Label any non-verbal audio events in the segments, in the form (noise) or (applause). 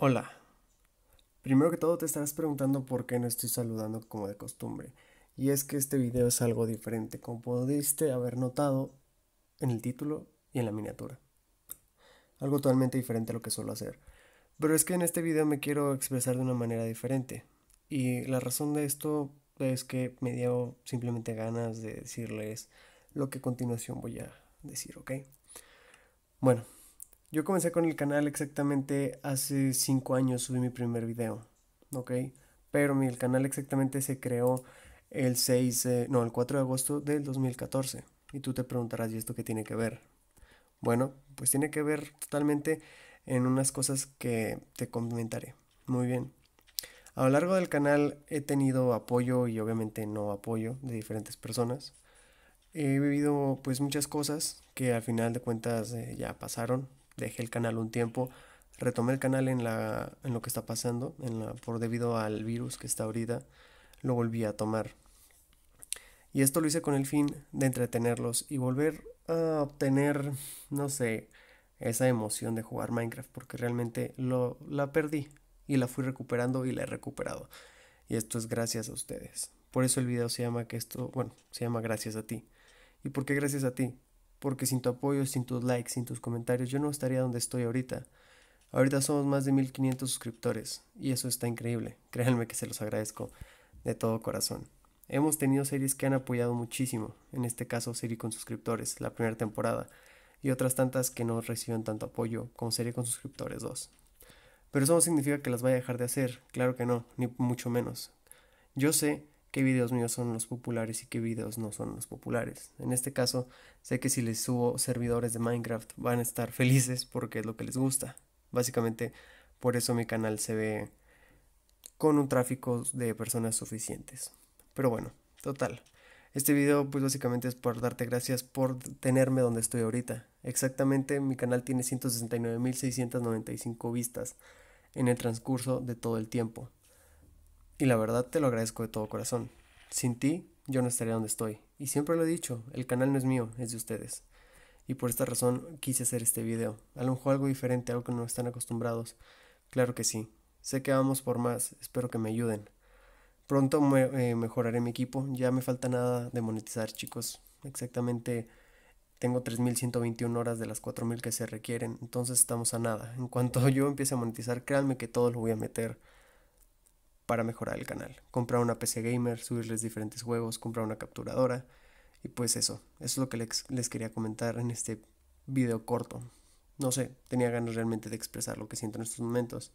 Hola. Primero que todo te estarás preguntando por qué no estoy saludando como de costumbre. Y es que este video es algo diferente, como pudiste haber notado en el título y en la miniatura. Algo totalmente diferente a lo que suelo hacer. Pero es que en este video me quiero expresar de una manera diferente. Y la razón de esto es que me dio simplemente ganas de decirles lo que a continuación voy a decir, ¿ok? Bueno, yo comencé con el canal exactamente hace 5 años, subí mi primer video, ¿ok? Pero mi, el canal exactamente se creó el 6, no, el 4 de agosto del 2014. Y tú te preguntarás, ¿y esto qué tiene que ver? Bueno, pues tiene que ver totalmente en unas cosas que te comentaré. Muy bien. A lo largo del canal he tenido apoyo y obviamente no apoyo de diferentes personas. He vivido pues muchas cosas que al final de cuentas eh, ya pasaron, dejé el canal un tiempo, retomé el canal en, la, en lo que está pasando, en la, por debido al virus que está ahorita, lo volví a tomar. Y esto lo hice con el fin de entretenerlos y volver a obtener, no sé, esa emoción de jugar Minecraft, porque realmente lo, la perdí y la fui recuperando y la he recuperado. Y esto es gracias a ustedes. Por eso el video se llama que esto, bueno, se llama gracias a ti. ¿Y por qué gracias a ti? porque sin tu apoyo, sin tus likes, sin tus comentarios, yo no estaría donde estoy ahorita. Ahorita somos más de 1500 suscriptores y eso está increíble. Créanme que se los agradezco de todo corazón. Hemos tenido series que han apoyado muchísimo, en este caso serie con suscriptores, la primera temporada, y otras tantas que no reciben tanto apoyo como serie con suscriptores 2. Pero eso no significa que las vaya a dejar de hacer, claro que no, ni mucho menos. Yo sé qué videos míos son los populares y qué videos no son los populares. En este caso, sé que si les subo servidores de Minecraft van a estar felices porque es lo que les gusta. Básicamente, por eso mi canal se ve con un tráfico de personas suficientes. Pero bueno, total. Este video pues básicamente es por darte gracias por tenerme donde estoy ahorita. Exactamente, mi canal tiene 169.695 vistas en el transcurso de todo el tiempo. Y la verdad te lo agradezco de todo corazón. Sin ti, yo no estaría donde estoy. Y siempre lo he dicho, el canal no es mío, es de ustedes. Y por esta razón quise hacer este video. A lo mejor algo diferente, algo que no están acostumbrados. Claro que sí. Sé que vamos por más, espero que me ayuden. Pronto eh, mejoraré mi equipo, ya me falta nada de monetizar chicos. Exactamente tengo 3.121 horas de las 4.000 que se requieren, entonces estamos a nada. En cuanto (laughs) yo empiece a monetizar, créanme que todo lo voy a meter para mejorar el canal. Comprar una PC gamer, subirles diferentes juegos, comprar una capturadora. Y pues eso, eso es lo que les, quería comentar en este video corto. No sé, tenía ganas realmente de expresar lo que siento en estos momentos.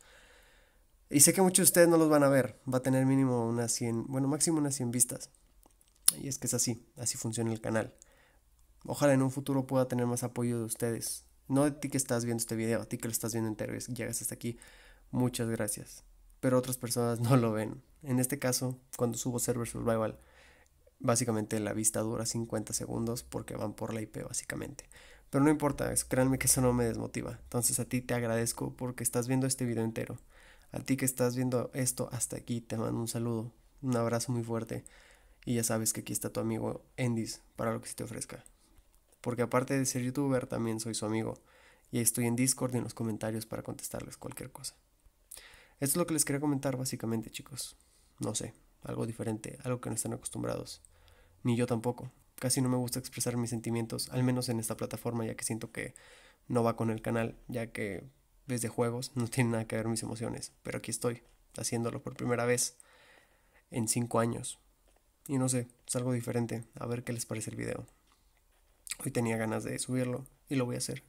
Y sé que muchos de ustedes no los van a ver. Va a tener mínimo unas 100, bueno, máximo unas 100 vistas. Y es que es así, así funciona el canal. Ojalá en un futuro pueda tener más apoyo de ustedes. No de ti que estás viendo este video, a ti que lo estás viendo entero y llegas hasta aquí. Muchas gracias pero otras personas no lo ven. En este caso, cuando subo Server Survival, básicamente la vista dura 50 segundos porque van por la IP básicamente. Pero no importa, créanme que eso no me desmotiva. Entonces a ti te agradezco porque estás viendo este video entero. A ti que estás viendo esto hasta aquí, te mando un saludo, un abrazo muy fuerte. Y ya sabes que aquí está tu amigo Endis para lo que se te ofrezca. Porque aparte de ser youtuber, también soy su amigo. Y estoy en Discord y en los comentarios para contestarles cualquier cosa. Esto es lo que les quería comentar básicamente, chicos. No sé, algo diferente, algo que no están acostumbrados. Ni yo tampoco. Casi no me gusta expresar mis sentimientos, al menos en esta plataforma, ya que siento que no va con el canal, ya que desde juegos no tiene nada que ver mis emociones. Pero aquí estoy, haciéndolo por primera vez en cinco años. Y no sé, es algo diferente. A ver qué les parece el video. Hoy tenía ganas de subirlo y lo voy a hacer.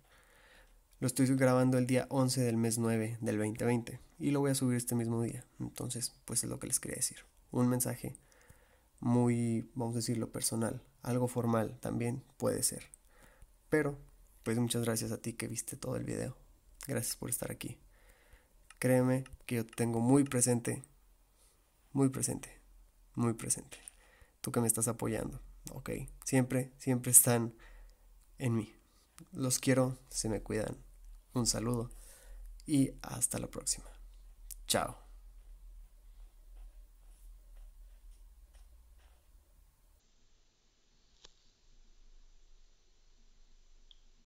Lo estoy grabando el día 11 del mes 9 del 2020 y lo voy a subir este mismo día. Entonces, pues es lo que les quería decir. Un mensaje muy, vamos a decirlo, personal, algo formal también puede ser. Pero, pues muchas gracias a ti que viste todo el video. Gracias por estar aquí. Créeme que yo tengo muy presente, muy presente, muy presente. Tú que me estás apoyando, ¿ok? Siempre, siempre están en mí. Los quiero, se me cuidan. Un saludo y hasta la próxima. Ciao.